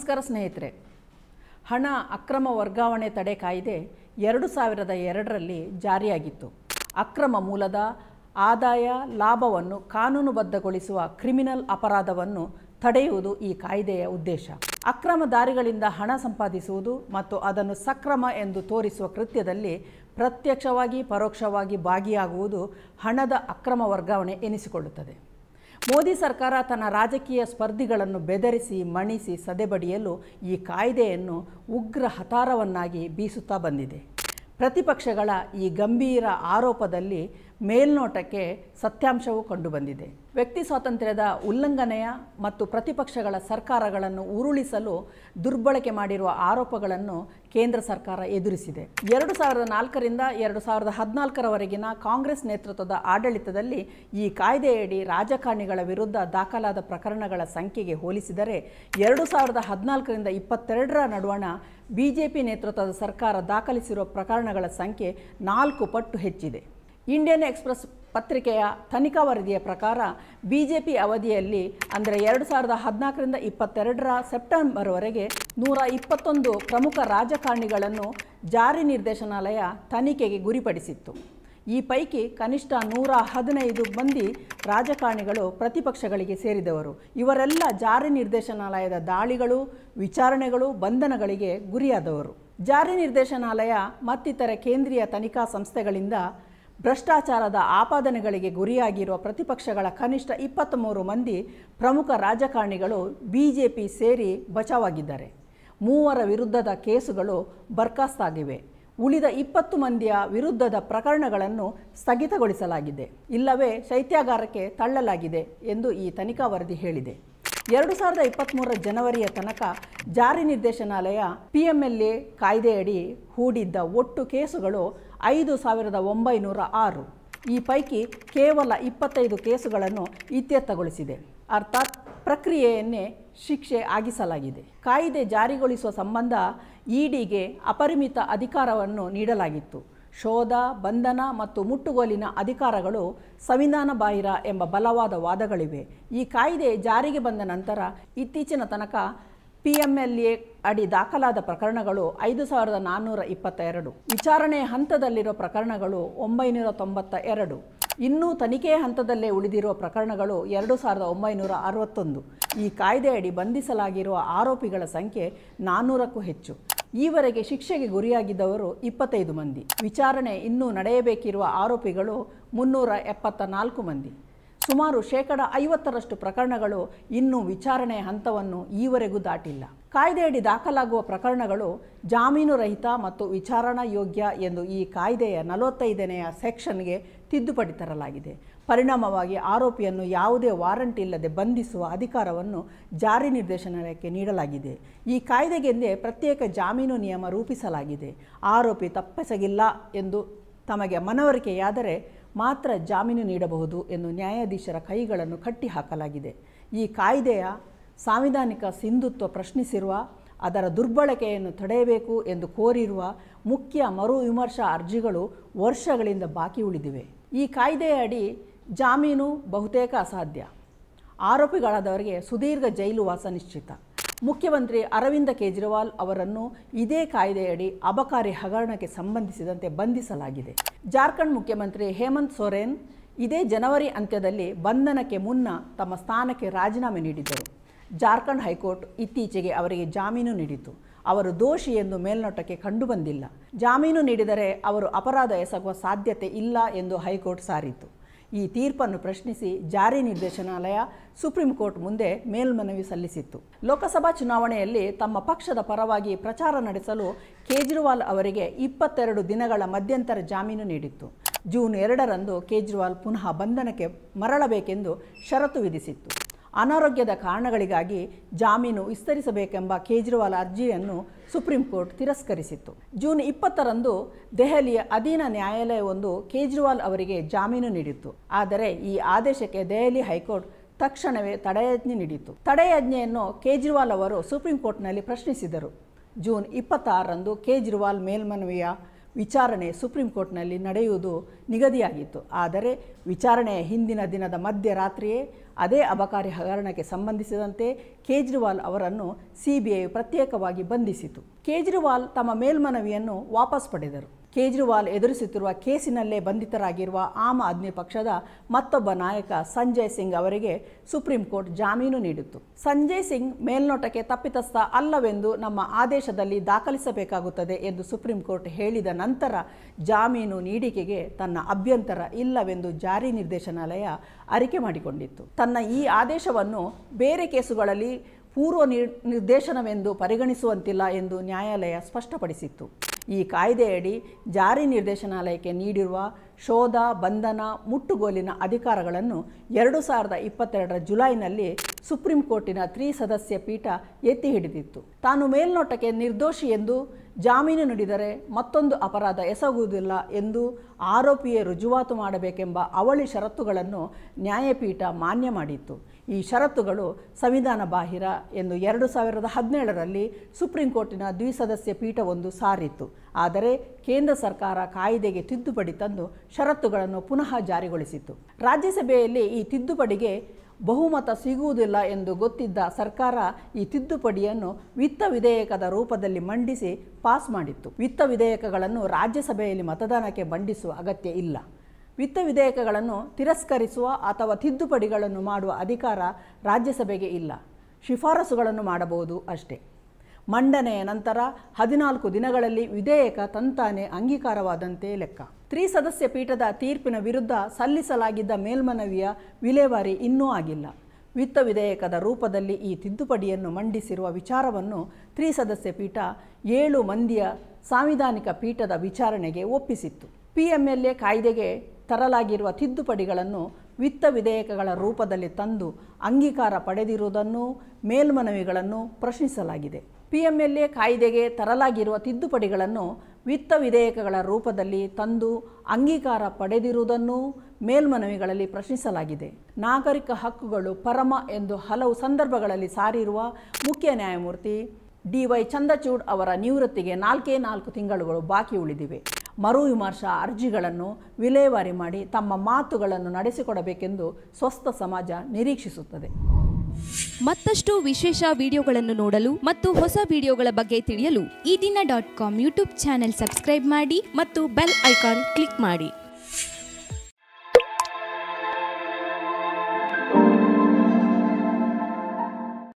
ನಮಸ್ಕಾರ ಸ್ನೇಹಿತರೆ ಹಣ ಅಕ್ರಮ ವರ್ಗಾವಣೆ ತಡೆ ಕಾಯ್ದೆ ಎರಡು ಸಾವಿರದ ಎರಡರಲ್ಲಿ ಜಾರಿಯಾಗಿತ್ತು ಅಕ್ರಮ ಮೂಲದ ಆದಾಯ ಲಾಭವನ್ನು ಕಾನೂನುಬದ್ಧಗೊಳಿಸುವ ಕ್ರಿಮಿನಲ್ ಅಪರಾಧವನ್ನು ತಡೆಯುವುದು ಈ ಕಾಯ್ದೆಯ ಉದ್ದೇಶ ಅಕ್ರಮ ದಾರಿಗಳಿಂದ ಹಣ ಸಂಪಾದಿಸುವುದು ಮತ್ತು ಅದನ್ನು ಸಕ್ರಮ ಎಂದು ತೋರಿಸುವ ಕೃತ್ಯದಲ್ಲಿ ಪ್ರತ್ಯಕ್ಷವಾಗಿ ಪರೋಕ್ಷವಾಗಿ ಭಾಗಿಯಾಗುವುದು ಹಣದ ಅಕ್ರಮ ವರ್ಗಾವಣೆ ಎನಿಸಿಕೊಳ್ಳುತ್ತದೆ ಮೋದಿ ಸರ್ಕಾರ ತನ್ನ ರಾಜಕೀಯ ಸ್ಪರ್ಧಿಗಳನ್ನು ಬೆದರಿಸಿ ಮಣಿಸಿ ಸದೆಬಡಿಯಲು ಈ ಕಾಯ್ದೆಯನ್ನು ಉಗ್ರ ಹತಾರವನ್ನಾಗಿ ಬೀಸುತ್ತಾ ಬಂದಿದೆ ಪ್ರತಿಪಕ್ಷಗಳ ಈ ಗಂಭೀರ ಆರೋಪದಲ್ಲಿ ಮೇಲ್ನೋಟಕ್ಕೆ ಸತ್ಯಾಂಶವೂ ಕಂಡುಬಂದಿದೆ ವ್ಯಕ್ತಿ ಸ್ವಾತಂತ್ರ್ಯದ ಉಲ್ಲಂಘನೆಯ ಮತ್ತು ಪ್ರತಿಪಕ್ಷಗಳ ಸರ್ಕಾರಗಳನ್ನು ಉರುಳಿಸಲು ದುರ್ಬಳಕೆ ಮಾಡಿರುವ ಆರೋಪಗಳನ್ನು ಕೇಂದ್ರ ಸರ್ಕಾರ ಎದುರಿಸಿದೆ ಎರಡು ಸಾವಿರದ ನಾಲ್ಕರಿಂದ ಎರಡು ಸಾವಿರದ ಹದಿನಾಲ್ಕರವರೆಗಿನ ಕಾಂಗ್ರೆಸ್ ನೇತೃತ್ವದ ಆಡಳಿತದಲ್ಲಿ ಈ ಕಾಯ್ದೆಯಡಿ ರಾಜಕಾರಣಿಗಳ ವಿರುದ್ಧ ದಾಖಲಾದ ಪ್ರಕರಣಗಳ ಸಂಖ್ಯೆಗೆ ಹೋಲಿಸಿದರೆ ಎರಡು ಸಾವಿರದ ಹದಿನಾಲ್ಕರಿಂದ ಇಪ್ಪತ್ತೆರಡರ ನಡುವಣ ಬಿಜೆಪಿ ನೇತೃತ್ವದ ಸರ್ಕಾರ ದಾಖಲಿಸಿರುವ ಪ್ರಕರಣಗಳ ಸಂಖ್ಯೆ ನಾಲ್ಕು ಪಟ್ಟು ಹೆಚ್ಚಿದೆ ಇಂಡಿಯನ್ ಎಕ್ಸ್ಪ್ರೆಸ್ ಪತ್ರಿಕೆಯ ತನಿಖಾ ವರದಿಯ ಪ್ರಕಾರ ಬಿ ಜೆ ಪಿ ಅವಧಿಯಲ್ಲಿ ಅಂದರೆ ಎರಡು ಸಾವಿರದ ಹದಿನಾಲ್ಕರಿಂದ ಇಪ್ಪತ್ತೆರಡರ ಸೆಪ್ಟೆಂಬರ್ವರೆಗೆ ನೂರ ಇಪ್ಪತ್ತೊಂದು ಪ್ರಮುಖ ರಾಜಕಾರಣಿಗಳನ್ನು ಜಾರಿ ನಿರ್ದೇಶನಾಲಯ ತನಿಖೆಗೆ ಗುರಿಪಡಿಸಿತ್ತು ಈ ಪೈಕಿ ಕನಿಷ್ಠ ನೂರ ಹದಿನೈದು ಮಂದಿ ರಾಜಕಾರಣಿಗಳು ಪ್ರತಿಪಕ್ಷಗಳಿಗೆ ಸೇರಿದವರು ಇವರೆಲ್ಲ ಜಾರಿ ನಿರ್ದೇಶನಾಲಯದ ದಾಳಿಗಳು ವಿಚಾರಣೆಗಳು ಬಂಧನಗಳಿಗೆ ಗುರಿಯಾದವರು ಜಾರಿ ನಿರ್ದೇಶನಾಲಯ ಮತ್ತಿತರ ಕೇಂದ್ರೀಯ ತನಿಖಾ ಸಂಸ್ಥೆಗಳಿಂದ ಭ್ರಷ್ಟಾಚಾರದ ಆಪಾದನೆಗಳಿಗೆ ಗುರಿಯಾಗಿರುವ ಪ್ರತಿಪಕ್ಷಗಳ ಕನಿಷ್ಠ ಇಪ್ಪತ್ತ್ಮೂರು ಮಂದಿ ಪ್ರಮುಖ ರಾಜಕಾರಣಿಗಳು ಬಿಜೆಪಿ ಸೇರಿ ಬಚಾವಾಗಿದ್ದಾರೆ ಮೂವರ ವಿರುದ್ಧದ ಕೇಸುಗಳು ಬರ್ಖಾಸ್ತಾಗಿವೆ ಉಳಿದ ಇಪ್ಪತ್ತು ಮಂದಿಯ ವಿರುದ್ಧದ ಪ್ರಕರಣಗಳನ್ನು ಸ್ಥಗಿತಗೊಳಿಸಲಾಗಿದೆ ಇಲ್ಲವೇ ಶೈತ್ಯಾಗಾರಕ್ಕೆ ತಳ್ಳಲಾಗಿದೆ ಎಂದು ಈ ತನಿಖಾ ವರದಿ ಹೇಳಿದೆ ಎರಡು ಸಾವಿರದ ಇಪ್ಪತ್ತ್ಮೂರರ ಜನವರಿಯ ತನಕ ಜಾರಿ ನಿರ್ದೇಶನಾಲಯ ಪಿ ಎಂ ಎಲ್ ಎ ಕಾಯ್ದೆಯಡಿ ಹೂಡಿದ್ದ ಒಟ್ಟು ಕೇಸುಗಳು ಐದು ಸಾವಿರದ ಒಂಬೈನೂರ ಆರು ಈ ಪೈಕಿ ಕೇವಲ ಇಪ್ಪತ್ತೈದು ಕೇಸುಗಳನ್ನು ಇತ್ಯರ್ಥಗೊಳಿಸಿದೆ ಅರ್ಥಾತ್ ಪ್ರಕ್ರಿಯೆಯನ್ನೇ ಶಿಕ್ಷೆ ಆಗಿಸಲಾಗಿದೆ ಕಾಯ್ದೆ ಜಾರಿಗೊಳಿಸುವ ಸಂಬಂಧ ಇಡಿಗೆ ಅಪರಿಮಿತ ಅಧಿಕಾರವನ್ನು ನೀಡಲಾಗಿತ್ತು ಶೋಧ ಬಂಧನ ಮತ್ತು ಮುಟ್ಟುಗೋಲಿನ ಅಧಿಕಾರಗಳು ಸಂವಿಧಾನ ಬಾಹಿರ ಎಂಬ ಬಲವಾದ ವಾದಗಳಿವೆ ಈ ಕಾಯ್ದೆ ಜಾರಿಗೆ ಬಂದ ನಂತರ ಇತ್ತೀಚಿನ ತನಕ ಪಿ ಎಮ್ ಎಲ್ ಎ ಅಡಿ ದಾಖಲಾದ ಪ್ರಕರಣಗಳು ಐದು ಸಾವಿರದ ನಾನ್ನೂರ ಎರಡು ವಿಚಾರಣೆ ಹಂತದಲ್ಲಿರುವ ಪ್ರಕರಣಗಳು ಒಂಬೈನೂರ ತೊಂಬತ್ತ ಎರಡು ಇನ್ನೂ ತನಿಖೆ ಹಂತದಲ್ಲೇ ಉಳಿದಿರುವ ಪ್ರಕರಣಗಳು ಎರಡು ಸಾವಿರದ ಒಂಬೈನೂರ ಅರವತ್ತೊಂದು ಈ ಕಾಯ್ದೆಯಡಿ ಬಂಧಿಸಲಾಗಿರುವ ಆರೋಪಿಗಳ ಸಂಖ್ಯೆ ನಾನ್ನೂರಕ್ಕೂ ಹೆಚ್ಚು ಈವರೆಗೆ ಶಿಕ್ಷೆಗೆ ಗುರಿಯಾಗಿದ್ದವರು ಇಪ್ಪತ್ತೈದು ಮಂದಿ ವಿಚಾರಣೆ ಇನ್ನೂ ನಡೆಯಬೇಕಿರುವ ಆರೋಪಿಗಳು ಮುನ್ನೂರ ಎಪ್ಪತ್ತ ನಾಲ್ಕು ಮಂದಿ ಸುಮಾರು ಶೇಕಡ ಐವತ್ತರಷ್ಟು ಪ್ರಕರಣಗಳು ಇನ್ನೂ ವಿಚಾರಣೆ ಹಂತವನ್ನು ಈವರೆಗೂ ದಾಟಿಲ್ಲ ಕಾಯ್ದೆಯಡಿ ದಾಖಲಾಗುವ ಪ್ರಕರಣಗಳು ಜಾಮೀನು ರಹಿತ ಮತ್ತು ವಿಚಾರಣಾ ಯೋಗ್ಯ ಎಂದು ಈ ಕಾಯ್ದೆಯ ನಲವತ್ತೈದನೆಯ ಸೆಕ್ಷನ್ಗೆ ತಿದ್ದುಪಡಿ ತರಲಾಗಿದೆ ಪರಿಣಾಮವಾಗಿ ಆರೋಪಿಯನ್ನು ಯಾವುದೇ ವಾರಂಟ್ ಇಲ್ಲದೆ ಬಂಧಿಸುವ ಅಧಿಕಾರವನ್ನು ಜಾರಿ ನಿರ್ದೇಶನಾಲಯಕ್ಕೆ ನೀಡಲಾಗಿದೆ ಈ ಕಾಯ್ದೆಗೆಂದೇ ಪ್ರತ್ಯೇಕ ಜಾಮೀನು ನಿಯಮ ರೂಪಿಸಲಾಗಿದೆ ಆರೋಪಿ ತಪ್ಪೆಸಗಿಲ್ಲ ಎಂದು ತಮಗೆ ಮನವರಿಕೆಯಾದರೆ ಮಾತ್ರ ಜಾಮೀನು ನೀಡಬಹುದು ಎಂದು ನ್ಯಾಯಾಧೀಶರ ಕೈಗಳನ್ನು ಕಟ್ಟಿಹಾಕಲಾಗಿದೆ ಈ ಕಾಯ್ದೆಯ ಸಾಂವಿಧಾನಿಕ ಸಿಂಧುತ್ವ ಪ್ರಶ್ನಿಸಿರುವ ಅದರ ದುರ್ಬಳಕೆಯನ್ನು ತಡೆಯಬೇಕು ಎಂದು ಕೋರಿರುವ ಮುಖ್ಯ ಮರು ವಿಮರ್ಶಾ ಅರ್ಜಿಗಳು ವರ್ಷಗಳಿಂದ ಬಾಕಿ ಉಳಿದಿವೆ ಈ ಕಾಯ್ದೆಯ ಅಡಿ ಜಾಮೀನು ಬಹುತೇಕ ಅಸಾಧ್ಯ ಆರೋಪಿಗಳಾದವರಿಗೆ ಸುದೀರ್ಘ ಜೈಲುವಾಸ ನಿಶ್ಚಿತ ಮುಖ್ಯಮಂತ್ರಿ ಅರವಿಂದ ಕೇಜ್ರಿವಾಲ್ ಅವರನ್ನು ಇದೇ ಕಾಯ್ದೆಯಡಿ ಅಬಕಾರಿ ಹಗರಣಕ್ಕೆ ಸಂಬಂಧಿಸಿದಂತೆ ಬಂಧಿಸಲಾಗಿದೆ ಜಾರ್ಖಂಡ್ ಮುಖ್ಯಮಂತ್ರಿ ಹೇಮಂತ್ ಸೊರೇನ್ ಇದೇ ಜನವರಿ ಅಂತ್ಯದಲ್ಲಿ ಬಂಧನಕ್ಕೆ ಮುನ್ನ ತಮ್ಮ ಸ್ಥಾನಕ್ಕೆ ರಾಜೀನಾಮೆ ನೀಡಿದ್ದರು ಜಾರ್ಖಂಡ್ ಹೈಕೋರ್ಟ್ ಇತ್ತೀಚೆಗೆ ಅವರಿಗೆ ಜಾಮೀನು ನೀಡಿತು ಅವರು ದೋಷಿ ಎಂದು ಮೇಲ್ನೋಟಕ್ಕೆ ಕಂಡುಬಂದಿಲ್ಲ ಜಾಮೀನು ನೀಡಿದರೆ ಅವರು ಅಪರಾಧ ಎಸಗುವ ಸಾಧ್ಯತೆ ಇಲ್ಲ ಎಂದು ಹೈಕೋರ್ಟ್ ಸಾರಿತು ಈ ತೀರ್ಪನ್ನು ಪ್ರಶ್ನಿಸಿ ಜಾರಿ ನಿರ್ದೇಶನಾಲಯ ಸುಪ್ರೀಂ ಕೋರ್ಟ್ ಮುಂದೆ ಮೇಲ್ಮನವಿ ಸಲ್ಲಿಸಿತ್ತು ಲೋಕಸಭಾ ಚುನಾವಣೆಯಲ್ಲಿ ತಮ್ಮ ಪಕ್ಷದ ಪರವಾಗಿ ಪ್ರಚಾರ ನಡೆಸಲು ಕೇಜ್ರಿವಾಲ್ ಅವರಿಗೆ ಇಪ್ಪತ್ತೆರಡು ದಿನಗಳ ಮಧ್ಯಂತರ ಜಾಮೀನು ನೀಡಿತ್ತು ಜೂನ್ ಎರಡರಂದು ಕೇಜ್ರಿವಾಲ್ ಪುನಃ ಬಂಧನಕ್ಕೆ ಮರಳಬೇಕೆಂದು ಷರತ್ತು ವಿಧಿಸಿತ್ತು ಅನಾರೋಗ್ಯದ ಕಾರಣಗಳಿಗಾಗಿ ಜಾಮೀನು ವಿಸ್ತರಿಸಬೇಕೆಂಬ ಕೇಜ್ರಿವಾಲ್ ಅರ್ಜಿಯನ್ನು ಸುಪ್ರೀಂ ಕೋರ್ಟ್ ತಿರಸ್ಕರಿಸಿತ್ತು ಜೂನ್ ಇಪ್ಪತ್ತರಂದು ದೆಹಲಿಯ ಅಧೀನ ನ್ಯಾಯಾಲಯವೊಂದು ಕೇಜ್ರಿವಾಲ್ ಅವರಿಗೆ ಜಾಮೀನು ನೀಡಿತ್ತು ಆದರೆ ಈ ಆದೇಶಕ್ಕೆ ದೆಹಲಿ ಹೈಕೋರ್ಟ್ ತಕ್ಷಣವೇ ತಡೆಯಾಜ್ಞೆ ನೀಡಿತು ತಡೆಯಾಜ್ಞೆಯನ್ನು ಕೇಜ್ರಿವಾಲ್ ಅವರು ಸುಪ್ರೀಂ ಕೋರ್ಟ್ನಲ್ಲಿ ಪ್ರಶ್ನಿಸಿದರು ಜೂನ್ ಇಪ್ಪತ್ತಾರರಂದು ಕೇಜ್ರಿವಾಲ್ ಮೇಲ್ಮನವಿಯ ವಿಚಾರಣೆ ಸುಪ್ರೀಂ ಕೋರ್ಟ್ನಲ್ಲಿ ನಡೆಯುವುದು ನಿಗದಿಯಾಗಿತ್ತು ಆದರೆ ವಿಚಾರಣೆಯ ಹಿಂದಿನ ದಿನದ ಮಧ್ಯರಾತ್ರಿಯೇ ಅದೇ ಅಬಕಾರಿ ಹಗರಣಕ್ಕೆ ಸಂಬಂಧಿಸಿದಂತೆ ಕೇಜ್ರಿವಾಲ್ ಅವರನ್ನು ಸಿಬಿಐ ಪ್ರತ್ಯೇಕವಾಗಿ ಬಂಧಿಸಿತು ಕೇಜ್ರಿವಾಲ್ ತಮ್ಮ ಮೇಲ್ಮನವಿಯನ್ನು ವಾಪಸ್ ಪಡೆದರು ಕೇಜ್ರಿವಾಲ್ ಎದುರಿಸುತ್ತಿರುವ ಕೇಸಿನಲ್ಲೇ ಬಂಧಿತರಾಗಿರುವ ಆಮ್ ಆದ್ಮಿ ಪಕ್ಷದ ಮತ್ತೊಬ್ಬ ನಾಯಕ ಸಂಜಯ್ ಸಿಂಗ್ ಅವರಿಗೆ ಸುಪ್ರೀಂ ಕೋರ್ಟ್ ಜಾಮೀನು ನೀಡಿತ್ತು ಸಂಜಯ್ ಸಿಂಗ್ ಮೇಲ್ನೋಟಕ್ಕೆ ತಪ್ಪಿತಸ್ಥ ಅಲ್ಲವೆಂದು ನಮ್ಮ ಆದೇಶದಲ್ಲಿ ದಾಖಲಿಸಬೇಕಾಗುತ್ತದೆ ಎಂದು ಸುಪ್ರೀಂ ಕೋರ್ಟ್ ಹೇಳಿದ ನಂತರ ಜಾಮೀನು ನೀಡಿಕೆಗೆ ತನ್ನ ಅಭ್ಯಂತರ ಇಲ್ಲವೆಂದು ಜಾರಿ ನಿರ್ದೇಶನಾಲಯ ಅರಿಕೆ ಮಾಡಿಕೊಂಡಿತ್ತು ತನ್ನ ಈ ಆದೇಶವನ್ನು ಬೇರೆ ಕೇಸುಗಳಲ್ಲಿ ಪೂರ್ವ ನಿರ್ದೇಶನವೆಂದು ಪರಿಗಣಿಸುವಂತಿಲ್ಲ ಎಂದು ನ್ಯಾಯಾಲಯ ಸ್ಪಷ್ಟಪಡಿಸಿತ್ತು ಈ ಕಾಯ್ದೆಯಡಿ ಜಾರಿ ನಿರ್ದೇಶನಾಲಯಕ್ಕೆ ನೀಡಿರುವ ಶೋಧ ಬಂಧನ ಮುಟ್ಟುಗೋಲಿನ ಅಧಿಕಾರಗಳನ್ನು ಎರಡು ಸಾವಿರದ ಇಪ್ಪತ್ತೆರಡರ ಜುಲೈನಲ್ಲಿ ಸುಪ್ರೀಂ ಕೋರ್ಟಿನ ತ್ರಿಸದಸ್ಯ ಪೀಠ ಎತ್ತಿ ಹಿಡಿದಿತ್ತು ತಾನು ಮೇಲ್ನೋಟಕ್ಕೆ ನಿರ್ದೋಷಿ ಎಂದು ಜಾಮೀನು ನೀಡಿದರೆ ಮತ್ತೊಂದು ಅಪರಾಧ ಎಸಗುವುದಿಲ್ಲ ಎಂದು ಆರೋಪಿಯೇ ರುಜುವಾತು ಮಾಡಬೇಕೆಂಬ ಅವಳಿ ಷರತ್ತುಗಳನ್ನು ನ್ಯಾಯಪೀಠ ಮಾನ್ಯ ಮಾಡಿತ್ತು ಈ ಷರತ್ತುಗಳು ಸಂವಿಧಾನ ಬಾಹಿರ ಎಂದು ಎರಡು ಸಾವಿರದ ಹದಿನೇಳರಲ್ಲಿ ಸುಪ್ರೀಂ ಕೋರ್ಟಿನ ದ್ವಿಸದಸ್ಯ ಪೀಠವೊಂದು ಸಾರಿತ್ತು ಆದರೆ ಕೇಂದ್ರ ಸರ್ಕಾರ ಕಾಯಿದೆಗೆ ತಿದ್ದುಪಡಿ ತಂದು ಷರತ್ತುಗಳನ್ನು ಪುನಃ ಜಾರಿಗೊಳಿಸಿತ್ತು ರಾಜ್ಯಸಭೆಯಲ್ಲಿ ಈ ತಿದ್ದುಪಡಿಗೆ ಬಹುಮತ ಸಿಗುವುದಿಲ್ಲ ಎಂದು ಗೊತ್ತಿದ್ದ ಸರ್ಕಾರ ಈ ತಿದ್ದುಪಡಿಯನ್ನು ವಿತ್ತ ವಿಧೇಯಕದ ರೂಪದಲ್ಲಿ ಮಂಡಿಸಿ ಪಾಸ್ ಮಾಡಿತ್ತು ವಿತ್ತ ವಿಧೇಯಕಗಳನ್ನು ರಾಜ್ಯಸಭೆಯಲ್ಲಿ ಮತದಾನಕ್ಕೆ ಮಂಡಿಸುವ ಅಗತ್ಯ ಇಲ್ಲ ವಿತ್ತ ವಿಧೇಯಕಗಳನ್ನು ತಿರಸ್ಕರಿಸುವ ಅಥವಾ ತಿದ್ದುಪಡಿಗಳನ್ನು ಮಾಡುವ ಅಧಿಕಾರ ರಾಜ್ಯಸಭೆಗೆ ಇಲ್ಲ ಶಿಫಾರಸುಗಳನ್ನು ಮಾಡಬಹುದು ಅಷ್ಟೇ ಮಂಡನೆಯ ನಂತರ ಹದಿನಾಲ್ಕು ದಿನಗಳಲ್ಲಿ ವಿಧೇಯಕ ತಂತಾನೆ ಅಂಗೀಕಾರವಾದಂತೆ ಲೆಕ್ಕ ತ್ರಿಸದಸ್ಯ ಪೀಠದ ತೀರ್ಪಿನ ವಿರುದ್ಧ ಸಲ್ಲಿಸಲಾಗಿದ್ದ ಮೇಲ್ಮನವಿಯ ವಿಲೇವಾರಿ ಇನ್ನೂ ಆಗಿಲ್ಲ ವಿತ್ತ ವಿಧೇಯಕದ ರೂಪದಲ್ಲಿ ಈ ತಿದ್ದುಪಡಿಯನ್ನು ಮಂಡಿಸಿರುವ ವಿಚಾರವನ್ನು ತ್ರಿಸದಸ್ಯ ಪೀಠ ಏಳು ಮಂದಿಯ ಸಾಂವಿಧಾನಿಕ ಪೀಠದ ವಿಚಾರಣೆಗೆ ಒಪ್ಪಿಸಿತ್ತು ಪಿ ಎಂ ಎಲ್ ಎ ಕಾಯ್ದೆಗೆ ತರಲಾಗಿರುವ ತಿದ್ದುಪಡಿಗಳನ್ನು ವಿತ್ತ ವಿಧೇಯಕಗಳ ರೂಪದಲ್ಲಿ ತಂದು ಅಂಗೀಕಾರ ಪಡೆದಿರುವುದನ್ನು ಮೇಲ್ಮನವಿಗಳನ್ನು ಪ್ರಶ್ನಿಸಲಾಗಿದೆ ಎ ಕಾಯ್ದೆಗೆ ತರಲಾಗಿರುವ ತಿದ್ದುಪಡಿಗಳನ್ನು ವಿತ್ತ ವಿಧೇಯಕಗಳ ರೂಪದಲ್ಲಿ ತಂದು ಅಂಗೀಕಾರ ಪಡೆದಿರುವುದನ್ನು ಮೇಲ್ಮನವಿಗಳಲ್ಲಿ ಪ್ರಶ್ನಿಸಲಾಗಿದೆ ನಾಗರಿಕ ಹಕ್ಕುಗಳು ಪರಮ ಎಂದು ಹಲವು ಸಂದರ್ಭಗಳಲ್ಲಿ ಸಾರಿರುವ ಮುಖ್ಯ ನ್ಯಾಯಮೂರ್ತಿ ಡಿ ವೈ ಚಂದ್ರಚೂಡ್ ಅವರ ನಿವೃತ್ತಿಗೆ ನಾಲ್ಕೇ ನಾಲ್ಕು ತಿಂಗಳುಗಳು ಬಾಕಿ ಉಳಿದಿವೆ ಮರು ವಿಮರ್ಶಾ ಅರ್ಜಿಗಳನ್ನು ವಿಲೇವಾರಿ ಮಾಡಿ ತಮ್ಮ ಮಾತುಗಳನ್ನು ನಡೆಸಿಕೊಡಬೇಕೆಂದು ಸ್ವಸ್ಥ ಸಮಾಜ ನಿರೀಕ್ಷಿಸುತ್ತದೆ ಮತ್ತಷ್ಟು ವಿಶೇಷ ವಿಡಿಯೋಗಳನ್ನು ನೋಡಲು ಮತ್ತು ಹೊಸ ವಿಡಿಯೋಗಳ ಬಗ್ಗೆ ತಿಳಿಯಲು ಈ ದಿನ dot com YouTube channel subscribe ಮಾಡಿ ಮತ್ತು ಬೆಲ್ ಐಕಾನ್ ಕ್ಲಿಕ್ ಮಾಡಿ